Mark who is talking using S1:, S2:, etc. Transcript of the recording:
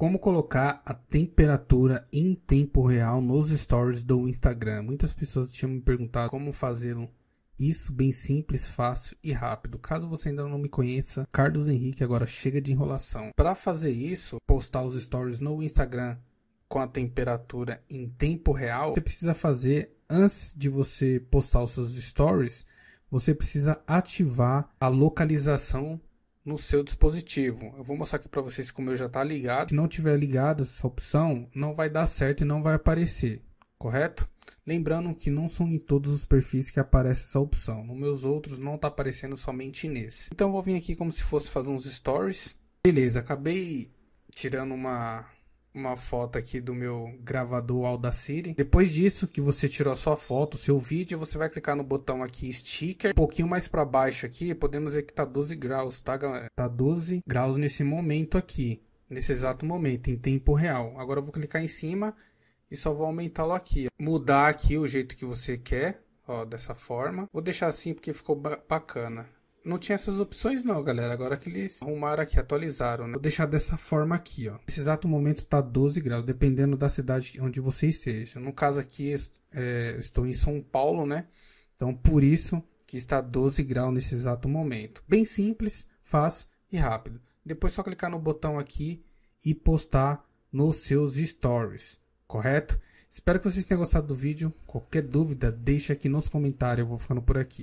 S1: como colocar a temperatura em tempo real nos stories do Instagram. Muitas pessoas tinham me perguntado como fazer Isso bem simples, fácil e rápido. Caso você ainda não me conheça, Carlos Henrique, agora chega de enrolação. Para fazer isso, postar os stories no Instagram com a temperatura em tempo real, você precisa fazer antes de você postar os seus stories, você precisa ativar a localização no seu dispositivo. Eu vou mostrar aqui para vocês como eu já está ligado. Se não tiver ligado essa opção, não vai dar certo e não vai aparecer, correto? Lembrando que não são em todos os perfis que aparece essa opção. Nos meus outros não está aparecendo somente nesse. Então eu vou vir aqui como se fosse fazer uns stories. Beleza, acabei tirando uma uma foto aqui do meu gravador Audacity. Depois disso que você tirou a sua foto, o seu vídeo, você vai clicar no botão aqui sticker, um pouquinho mais para baixo aqui, podemos ver que tá 12 graus, tá galera? Tá 12 graus nesse momento aqui, nesse exato momento, em tempo real. Agora eu vou clicar em cima e só vou aumentá-lo aqui. Mudar aqui o jeito que você quer, ó, dessa forma. Vou deixar assim porque ficou bacana. Não tinha essas opções não, galera. Agora que eles arrumaram aqui, atualizaram. Né? Vou deixar dessa forma aqui, ó. Nesse exato momento tá 12 graus, dependendo da cidade onde você esteja. No caso aqui, é, estou em São Paulo, né? Então, por isso que está 12 graus nesse exato momento. Bem simples, fácil e rápido. Depois só clicar no botão aqui e postar nos seus stories, correto? Espero que vocês tenham gostado do vídeo. Qualquer dúvida, deixa aqui nos comentários. Eu vou ficando por aqui.